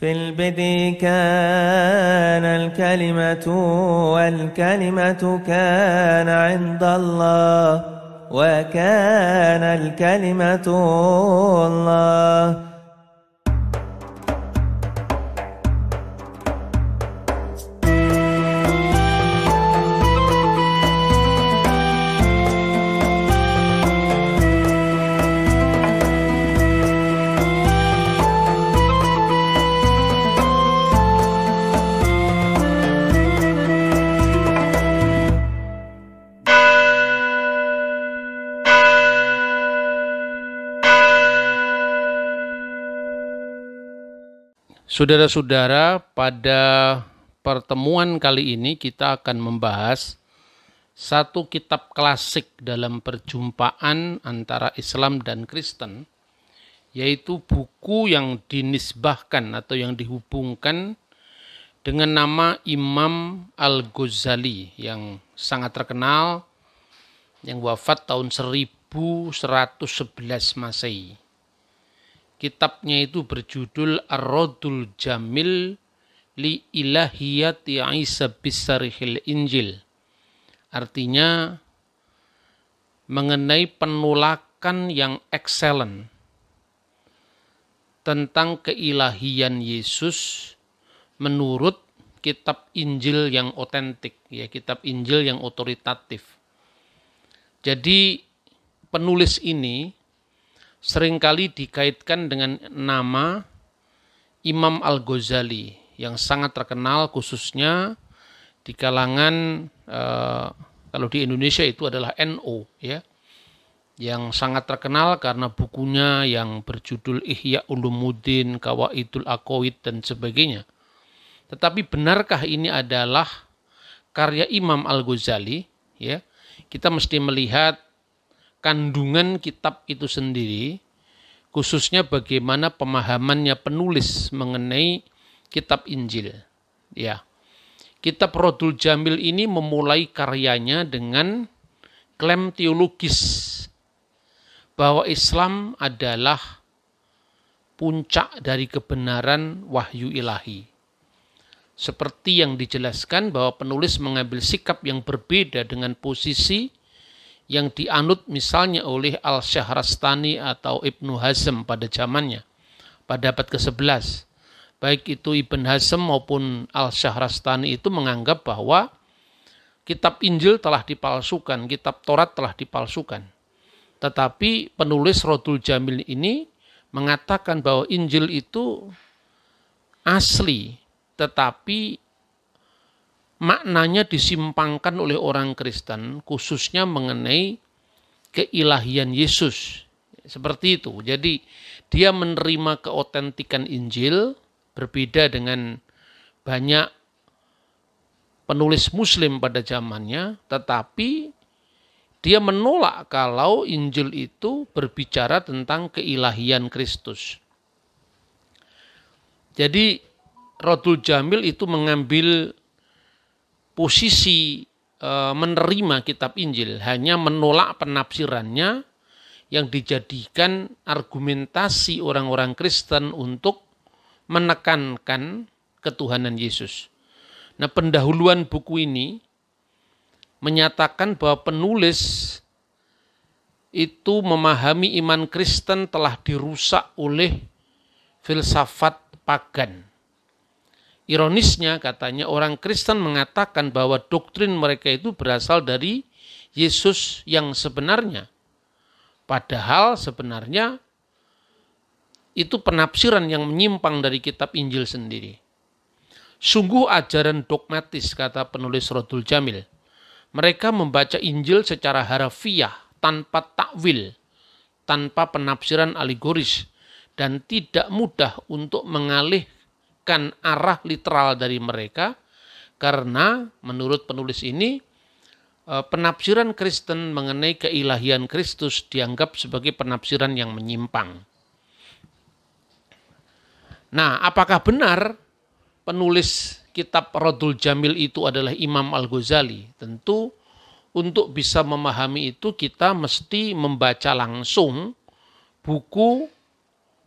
في البدء كان الكلمة والكلمة كان عند الله وكان الكلمة الله Saudara-saudara, pada pertemuan kali ini kita akan membahas satu kitab klasik dalam perjumpaan antara Islam dan Kristen, yaitu buku yang dinisbahkan atau yang dihubungkan dengan nama Imam Al-Ghazali yang sangat terkenal yang wafat tahun 1111 Masehi. Kitabnya itu berjudul ar rodul Jamil li ilahiyati Isa bisarihil Injil. Artinya mengenai penolakan yang excellent tentang keilahian Yesus menurut kitab Injil yang otentik, ya kitab Injil yang otoritatif. Jadi penulis ini seringkali dikaitkan dengan nama Imam Al-Ghazali yang sangat terkenal khususnya di kalangan eh, kalau di Indonesia itu adalah NO ya yang sangat terkenal karena bukunya yang berjudul Ihya Ulumuddin, Kawaidul Aqoid dan sebagainya. Tetapi benarkah ini adalah karya Imam Al-Ghazali ya? Kita mesti melihat kandungan kitab itu sendiri khususnya bagaimana pemahamannya penulis mengenai kitab Injil. Ya. Kitab Rodul Jamil ini memulai karyanya dengan klaim teologis bahwa Islam adalah puncak dari kebenaran wahyu ilahi. Seperti yang dijelaskan bahwa penulis mengambil sikap yang berbeda dengan posisi yang dianut misalnya oleh Al-Syahrastani atau Ibnu Hazm pada zamannya, pada abad ke-11. Baik itu Ibn Hazm maupun Al-Syahrastani itu menganggap bahwa kitab Injil telah dipalsukan, kitab Taurat telah dipalsukan. Tetapi penulis Rodul Jamil ini mengatakan bahwa Injil itu asli, tetapi maknanya disimpangkan oleh orang Kristen khususnya mengenai keilahian Yesus. Seperti itu. Jadi dia menerima keotentikan Injil berbeda dengan banyak penulis muslim pada zamannya tetapi dia menolak kalau Injil itu berbicara tentang keilahian Kristus. Jadi Rodul Jamil itu mengambil posisi e, menerima kitab Injil, hanya menolak penafsirannya yang dijadikan argumentasi orang-orang Kristen untuk menekankan ketuhanan Yesus. Nah, pendahuluan buku ini menyatakan bahwa penulis itu memahami iman Kristen telah dirusak oleh filsafat pagan. Ironisnya katanya orang Kristen mengatakan bahwa doktrin mereka itu berasal dari Yesus yang sebenarnya. Padahal sebenarnya itu penafsiran yang menyimpang dari kitab Injil sendiri. Sungguh ajaran dogmatis kata penulis Rodul Jamil. Mereka membaca Injil secara harafiah tanpa takwil, tanpa penafsiran alegoris dan tidak mudah untuk mengalih bukan arah literal dari mereka karena menurut penulis ini eh, penafsiran Kristen mengenai keilahian Kristus dianggap sebagai penafsiran yang menyimpang. Nah, apakah benar penulis kitab Rodul Jamil itu adalah Imam Al-Ghazali? Tentu untuk bisa memahami itu kita mesti membaca langsung buku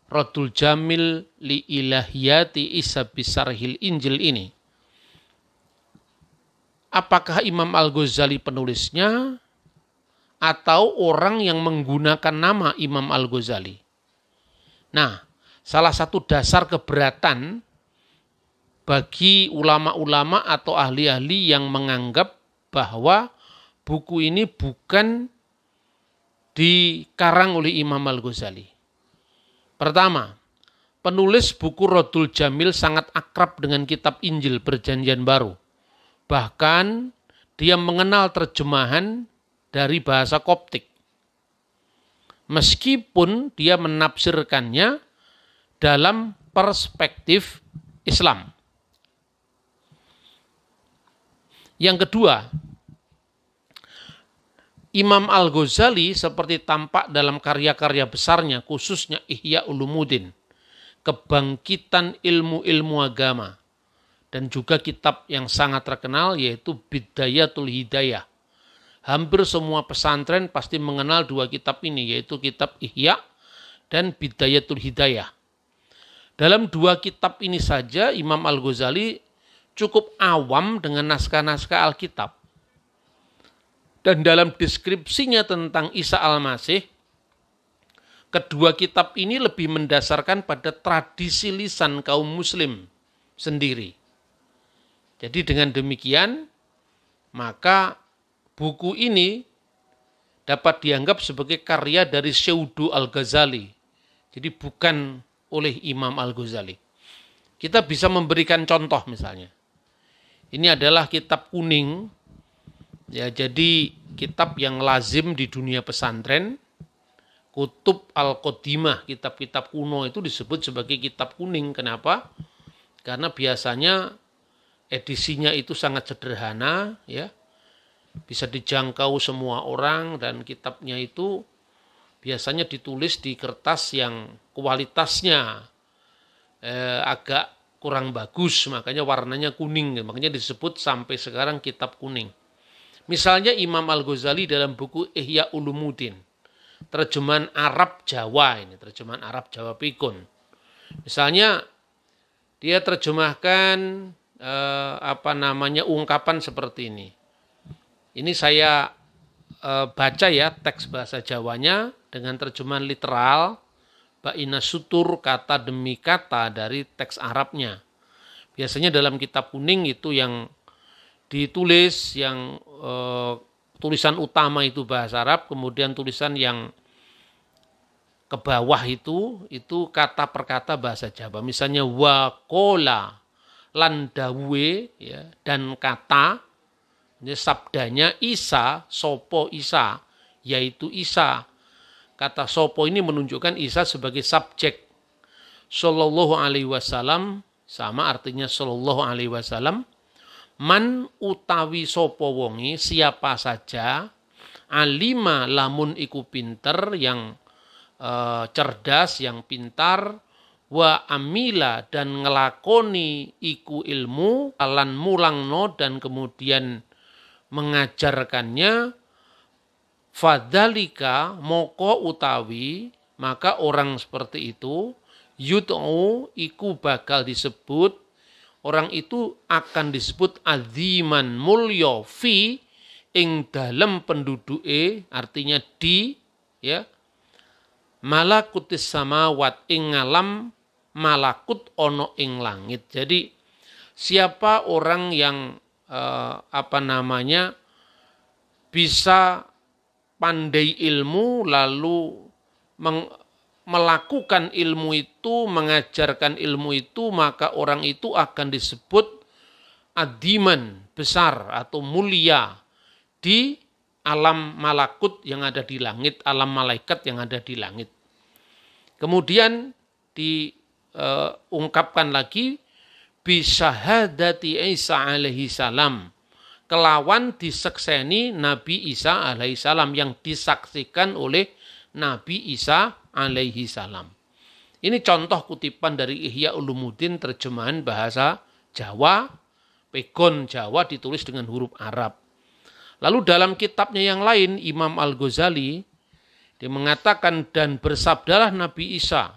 Radul Jamil li ilahiyati Isa bisarhil Injil ini. Apakah Imam Al-Ghazali penulisnya atau orang yang menggunakan nama Imam Al-Ghazali? Nah, salah satu dasar keberatan bagi ulama-ulama atau ahli-ahli yang menganggap bahwa buku ini bukan dikarang oleh Imam Al-Ghazali. Pertama, penulis buku Rodul Jamil sangat akrab dengan kitab Injil Perjanjian Baru. Bahkan dia mengenal terjemahan dari bahasa Koptik. Meskipun dia menafsirkannya dalam perspektif Islam. Yang kedua, Imam Al-Ghazali seperti tampak dalam karya-karya besarnya khususnya Ihya Ulumuddin, Kebangkitan Ilmu-Ilmu Agama, dan juga kitab yang sangat terkenal yaitu Bidayatul Hidayah. Hampir semua pesantren pasti mengenal dua kitab ini yaitu kitab Ihya dan Bidayatul Hidayah. Dalam dua kitab ini saja Imam Al-Ghazali cukup awam dengan naskah-naskah Alkitab dan dalam deskripsinya tentang Isa Al-Masih, kedua kitab ini lebih mendasarkan pada tradisi lisan kaum muslim sendiri. Jadi dengan demikian, maka buku ini dapat dianggap sebagai karya dari Syaudu Al-Ghazali. Jadi bukan oleh Imam Al-Ghazali. Kita bisa memberikan contoh misalnya. Ini adalah kitab kuning Ya, jadi kitab yang lazim di dunia pesantren, Kutub Al-Qadimah, kitab-kitab kuno itu disebut sebagai kitab kuning. Kenapa? Karena biasanya edisinya itu sangat sederhana, ya. Bisa dijangkau semua orang dan kitabnya itu biasanya ditulis di kertas yang kualitasnya eh, agak kurang bagus, makanya warnanya kuning. Makanya disebut sampai sekarang kitab kuning. Misalnya Imam Al-Ghazali dalam buku Ihya Ulumuddin, terjemahan Arab Jawa ini, terjemahan Arab Jawa Pikun. Misalnya dia terjemahkan eh, apa namanya ungkapan seperti ini. Ini saya eh, baca ya teks bahasa Jawanya dengan terjemahan literal Ba'ina sutur kata demi kata dari teks Arabnya. Biasanya dalam kitab kuning itu yang ditulis yang eh, tulisan utama itu bahasa Arab, kemudian tulisan yang ke bawah itu itu kata per kata bahasa Jawa. Misalnya wakola, landawe ya, dan kata ini ya, sabdanya Isa, sopo Isa, yaitu Isa. Kata sopo ini menunjukkan Isa sebagai subjek. Sallallahu alaihi wasallam sama artinya sallallahu alaihi wasallam man utawi sopo wongi siapa saja alima lamun iku pinter yang e, cerdas yang pintar wa amila dan ngelakoni iku ilmu alan mulangno dan kemudian mengajarkannya fadalika moko utawi maka orang seperti itu yut'u iku bakal disebut orang itu akan disebut aziman mulyo fi ing dalam penduduk e artinya di ya malakutis samawat ing alam malakut ono ing langit jadi siapa orang yang eh, apa namanya bisa pandai ilmu lalu meng, melakukan ilmu itu, mengajarkan ilmu itu, maka orang itu akan disebut adiman, besar atau mulia di alam malakut yang ada di langit, alam malaikat yang ada di langit. Kemudian diungkapkan uh, lagi bisahadati Isa alaihi salam kelawan disekseni Nabi Isa alaihi salam yang disaksikan oleh Nabi Isa alaihi salam. Ini contoh kutipan dari Ihya Ulumuddin terjemahan bahasa Jawa, pegon Jawa ditulis dengan huruf Arab. Lalu dalam kitabnya yang lain Imam Al-Ghazali dia mengatakan dan bersabdalah Nabi Isa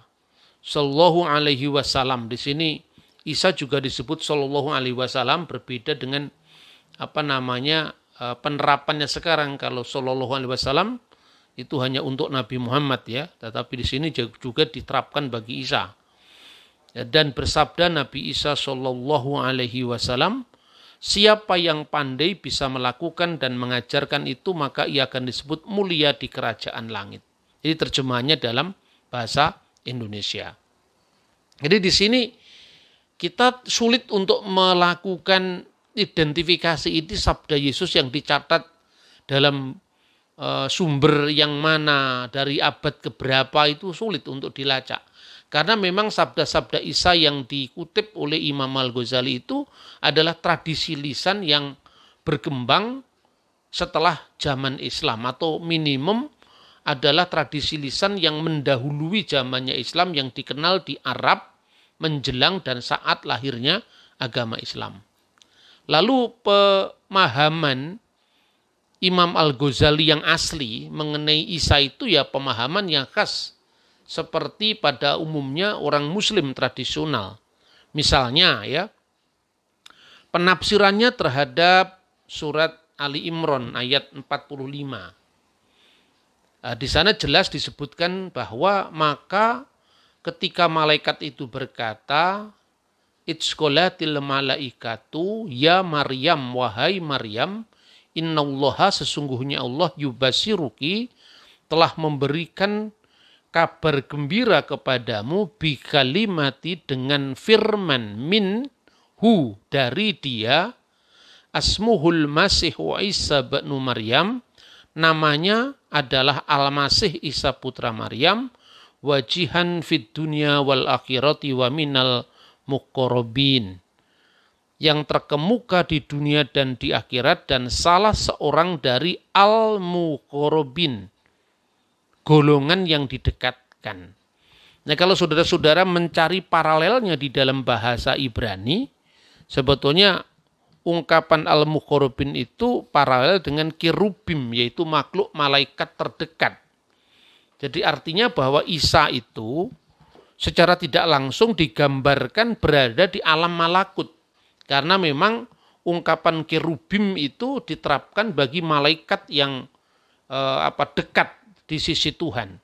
Sallallahu alaihi wasallam. Di sini Isa juga disebut Sallallahu alaihi wasallam berbeda dengan apa namanya eh, penerapannya sekarang kalau Sallallahu alaihi wasallam itu hanya untuk Nabi Muhammad ya, tetapi di sini juga diterapkan bagi Isa. Ya, dan bersabda Nabi Isa Shallallahu Alaihi Wasallam, siapa yang pandai bisa melakukan dan mengajarkan itu maka ia akan disebut mulia di kerajaan langit. Jadi terjemahannya dalam bahasa Indonesia. Jadi di sini kita sulit untuk melakukan identifikasi ini sabda Yesus yang dicatat dalam Eh, sumber yang mana dari abad keberapa itu sulit untuk dilacak. Karena memang sabda-sabda Isa yang dikutip oleh Imam Al-Ghazali itu adalah tradisi lisan yang berkembang setelah zaman Islam atau minimum adalah tradisi lisan yang mendahului zamannya Islam yang dikenal di Arab menjelang dan saat lahirnya agama Islam. Lalu pemahaman Imam Al-Ghazali yang asli mengenai Isa itu ya pemahaman yang khas seperti pada umumnya orang muslim tradisional. Misalnya ya penafsirannya terhadap surat Ali Imran ayat 45. Nah, di sana jelas disebutkan bahwa maka ketika malaikat itu berkata Itskolatil malaikatu ya Maryam wahai Maryam innallaha sesungguhnya Allah yubasiruki telah memberikan kabar gembira kepadamu bikalimati dengan firman min hu dari dia asmuhul masih wa Isa bin Maryam namanya adalah Al-Masih Isa putra Maryam wajihan fid dunya wal akhirati wa minal muqarrabin yang terkemuka di dunia dan di akhirat dan salah seorang dari al-muqorobin, golongan yang didekatkan. Nah kalau saudara-saudara mencari paralelnya di dalam bahasa Ibrani, sebetulnya ungkapan al-muqorobin itu paralel dengan kirubim, yaitu makhluk malaikat terdekat. Jadi artinya bahwa Isa itu secara tidak langsung digambarkan berada di alam malakut. Karena memang ungkapan kerubim itu diterapkan bagi malaikat yang eh, apa dekat di sisi Tuhan.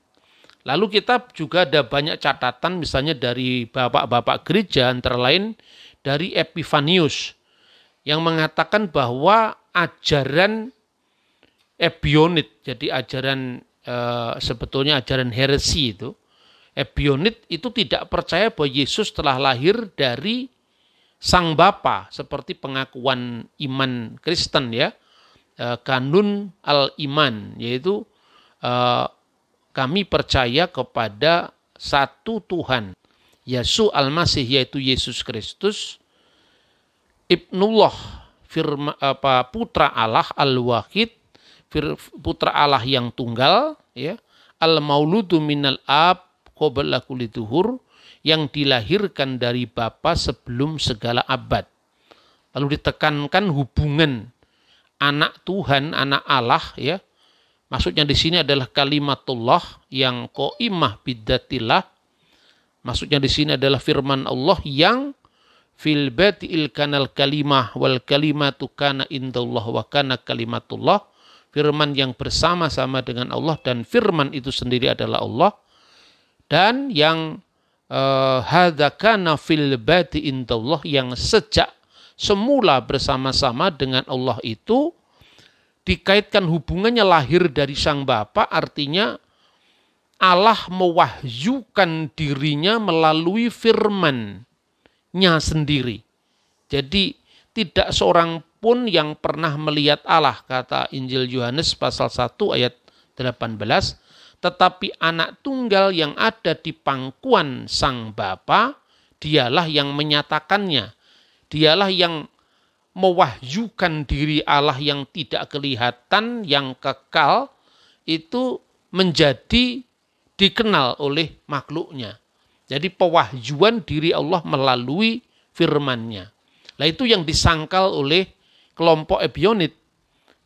Lalu kita juga ada banyak catatan misalnya dari bapak-bapak gereja antara lain dari Epifanius yang mengatakan bahwa ajaran Ebionit, jadi ajaran e, sebetulnya ajaran heresi itu, Ebionit itu tidak percaya bahwa Yesus telah lahir dari sang bapa seperti pengakuan iman Kristen ya eh, kanun al iman yaitu eh, kami percaya kepada satu Tuhan Yesu Al-Masih yaitu Yesus Kristus Ibnullah firma apa putra Allah Al-Wahid putra Allah yang tunggal ya Al-Mauludu minal ab qabla kulli yang dilahirkan dari Bapa sebelum segala abad. Lalu ditekankan hubungan anak Tuhan, anak Allah ya. Maksudnya di sini adalah kalimatullah yang koimah bidatillah. Maksudnya di sini adalah firman Allah yang fil ilkanal kanal kalimah wal kalimatu kana indallah wa kana kalimatullah. Firman yang bersama-sama dengan Allah dan firman itu sendiri adalah Allah. Dan yang Eh, hadakana fil bati indallah yang sejak semula bersama-sama dengan Allah itu dikaitkan hubungannya lahir dari sang Bapa artinya Allah mewahyukan dirinya melalui firman-Nya sendiri. Jadi tidak seorang pun yang pernah melihat Allah kata Injil Yohanes pasal 1 ayat 18 tetapi anak tunggal yang ada di pangkuan sang bapa, dialah yang menyatakannya. Dialah yang mewahyukan diri Allah yang tidak kelihatan, yang kekal, itu menjadi dikenal oleh makhluknya. Jadi pewahyuan diri Allah melalui Firman-Nya lah itu yang disangkal oleh kelompok Ebionit.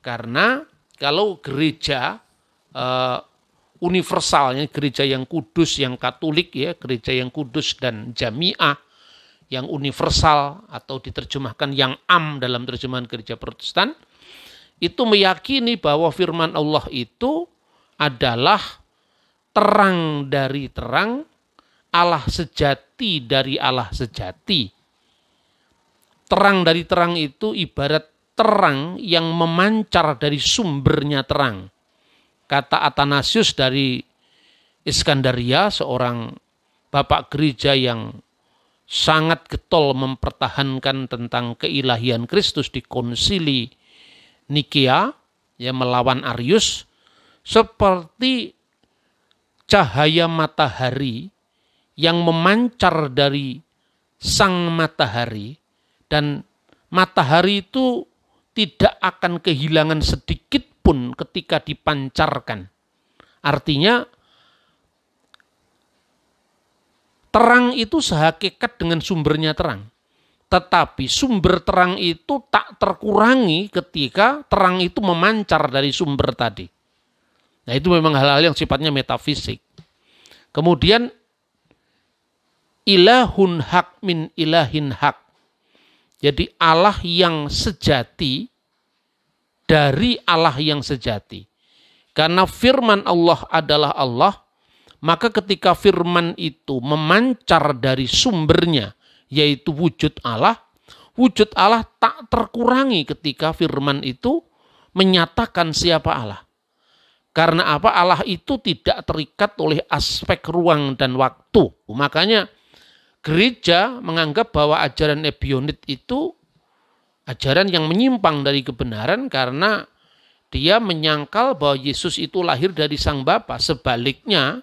Karena kalau gereja eh, universal ya, gereja yang kudus yang Katolik ya, gereja yang kudus dan jamiah yang universal atau diterjemahkan yang am dalam terjemahan gereja Protestan itu meyakini bahwa firman Allah itu adalah terang dari terang, Allah sejati dari Allah sejati. Terang dari terang itu ibarat terang yang memancar dari sumbernya terang. Kata Athanasius dari Iskandaria, seorang bapak gereja yang sangat getol mempertahankan tentang keilahian Kristus di konsili Nikia, yang melawan Arius, seperti cahaya matahari yang memancar dari sang matahari dan matahari itu tidak akan kehilangan sedikit pun ketika dipancarkan. Artinya terang itu sehakikat dengan sumbernya terang. Tetapi sumber terang itu tak terkurangi ketika terang itu memancar dari sumber tadi. Nah itu memang hal-hal yang sifatnya metafisik. Kemudian ilahun hak min ilahin hak. Jadi Allah yang sejati dari Allah yang sejati. Karena firman Allah adalah Allah, maka ketika firman itu memancar dari sumbernya, yaitu wujud Allah, wujud Allah tak terkurangi ketika firman itu menyatakan siapa Allah. Karena apa? Allah itu tidak terikat oleh aspek ruang dan waktu. Makanya gereja menganggap bahwa ajaran Ebionit itu ajaran yang menyimpang dari kebenaran karena dia menyangkal bahwa Yesus itu lahir dari Sang Bapa. Sebaliknya,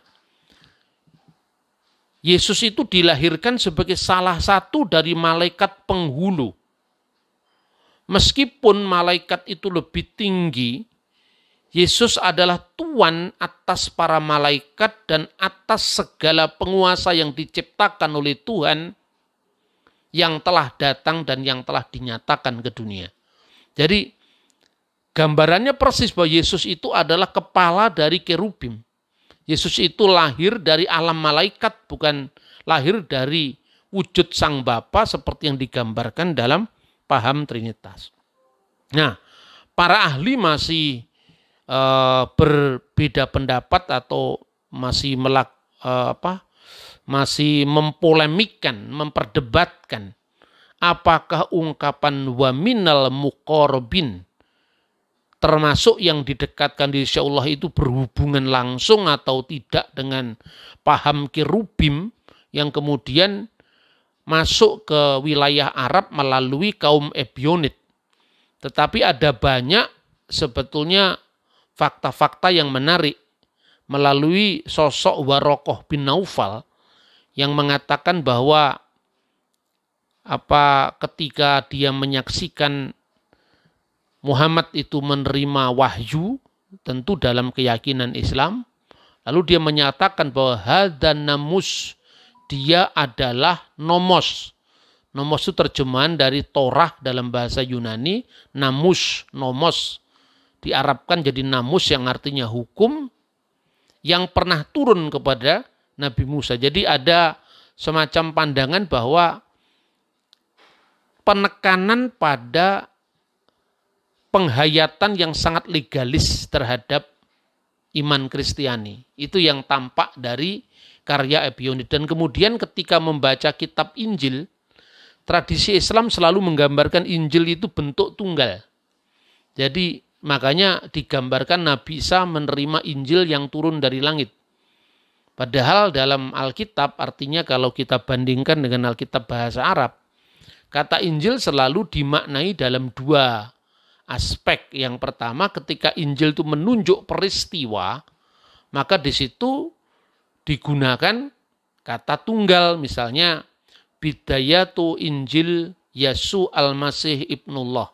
Yesus itu dilahirkan sebagai salah satu dari malaikat penghulu. Meskipun malaikat itu lebih tinggi, Yesus adalah tuan atas para malaikat dan atas segala penguasa yang diciptakan oleh Tuhan yang telah datang dan yang telah dinyatakan ke dunia. Jadi gambarannya persis bahwa Yesus itu adalah kepala dari kerubim. Yesus itu lahir dari alam malaikat bukan lahir dari wujud sang Bapa seperti yang digambarkan dalam paham Trinitas. Nah, para ahli masih eh, berbeda pendapat atau masih melak eh, apa masih mempolemikan memperdebatkan apakah ungkapan wa minal mukorobin termasuk yang didekatkan di Allah itu berhubungan langsung atau tidak dengan paham kirubim yang kemudian masuk ke wilayah Arab melalui kaum Ebionit. Tetapi ada banyak sebetulnya fakta-fakta yang menarik melalui sosok Warokoh bin Naufal yang mengatakan bahwa apa ketika dia menyaksikan Muhammad itu menerima wahyu tentu dalam keyakinan Islam lalu dia menyatakan bahwa hadan namus dia adalah nomos nomos itu terjemahan dari torah dalam bahasa Yunani namus nomos diarabkan jadi namus yang artinya hukum yang pernah turun kepada Nabi Musa. Jadi ada semacam pandangan bahwa penekanan pada penghayatan yang sangat legalis terhadap iman Kristiani. Itu yang tampak dari karya Ebionit Dan kemudian ketika membaca kitab Injil, tradisi Islam selalu menggambarkan Injil itu bentuk tunggal. Jadi makanya digambarkan Nabi Isa menerima Injil yang turun dari langit Padahal dalam Alkitab artinya kalau kita bandingkan dengan Alkitab bahasa Arab, kata Injil selalu dimaknai dalam dua aspek. Yang pertama ketika Injil itu menunjuk peristiwa, maka di situ digunakan kata tunggal misalnya bidayatu Injil Yesu Al-Masih Ibnullah.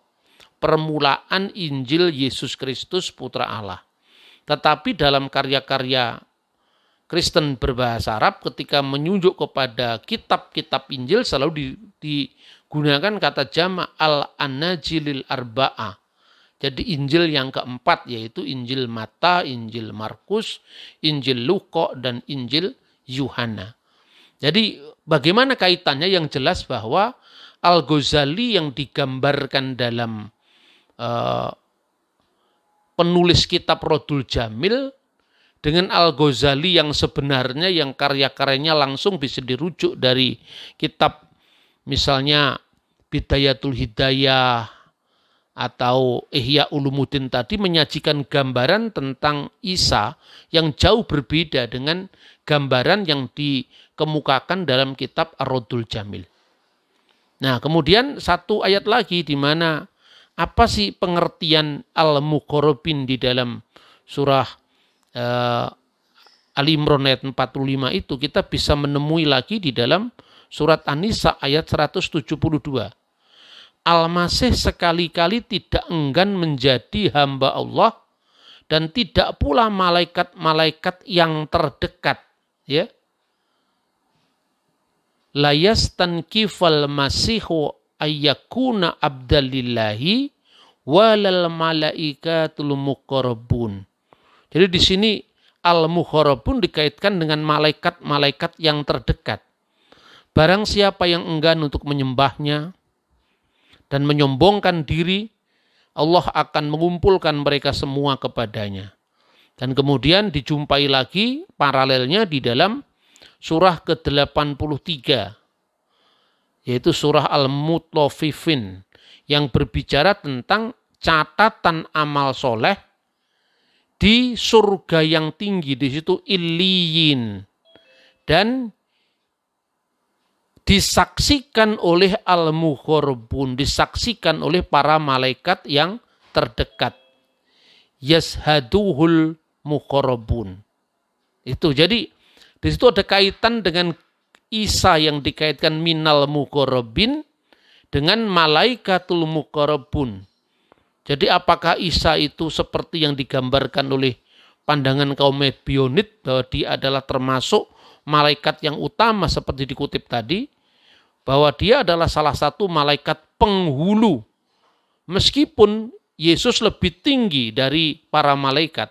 Permulaan Injil Yesus Kristus Putra Allah. Tetapi dalam karya-karya Kristen berbahasa Arab ketika menyunjuk kepada kitab-kitab Injil selalu digunakan kata jama al-anajilil arba'ah. Jadi Injil yang keempat yaitu Injil Mata, Injil Markus, Injil Luko, dan Injil Yohana. Jadi bagaimana kaitannya yang jelas bahwa Al-Ghazali yang digambarkan dalam uh, penulis kitab Rodul Jamil dengan Al-Ghazali yang sebenarnya yang karya-karyanya langsung bisa dirujuk dari kitab misalnya Bidayatul Hidayah atau Ihya Ulumuddin tadi menyajikan gambaran tentang Isa yang jauh berbeda dengan gambaran yang dikemukakan dalam kitab ar rodul Jamil. Nah, kemudian satu ayat lagi di mana apa sih pengertian al Mukhorobin di dalam surah uh, Ali Imran ayat 45 itu kita bisa menemui lagi di dalam surat An-Nisa ayat 172. Al-Masih sekali-kali tidak enggan menjadi hamba Allah dan tidak pula malaikat-malaikat yang terdekat, ya. Layas tankifal masihu ayakuna abdalillahi walal malaikatul muqarrabun jadi di sini al-mukhara pun dikaitkan dengan malaikat-malaikat yang terdekat. Barang siapa yang enggan untuk menyembahnya dan menyombongkan diri, Allah akan mengumpulkan mereka semua kepadanya. Dan kemudian dijumpai lagi paralelnya di dalam surah ke-83 yaitu surah al mutlofifin yang berbicara tentang catatan amal soleh di surga yang tinggi di situ illiyin dan disaksikan oleh al mukhorobun disaksikan oleh para malaikat yang terdekat. Yashaduhul mukhorobun Itu jadi di situ ada kaitan dengan Isa yang dikaitkan minal mukhorobin dengan malaikatul mukhorobun jadi apakah Isa itu seperti yang digambarkan oleh pandangan kaum Medbionit bahwa dia adalah termasuk malaikat yang utama seperti dikutip tadi bahwa dia adalah salah satu malaikat penghulu meskipun Yesus lebih tinggi dari para malaikat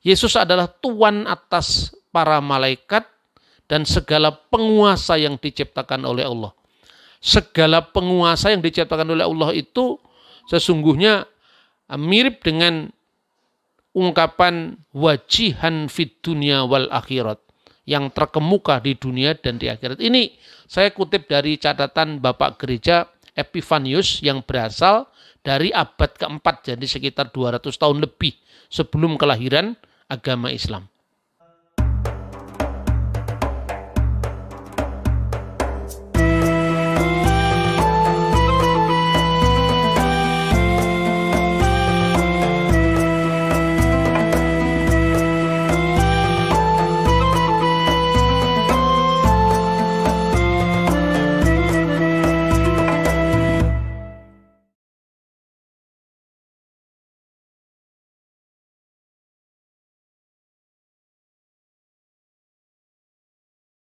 Yesus adalah tuan atas para malaikat dan segala penguasa yang diciptakan oleh Allah segala penguasa yang diciptakan oleh Allah itu sesungguhnya ah, mirip dengan ungkapan wajihan fit dunia wal akhirat yang terkemuka di dunia dan di akhirat. Ini saya kutip dari catatan Bapak Gereja Epifanius yang berasal dari abad keempat, jadi sekitar 200 tahun lebih sebelum kelahiran agama Islam.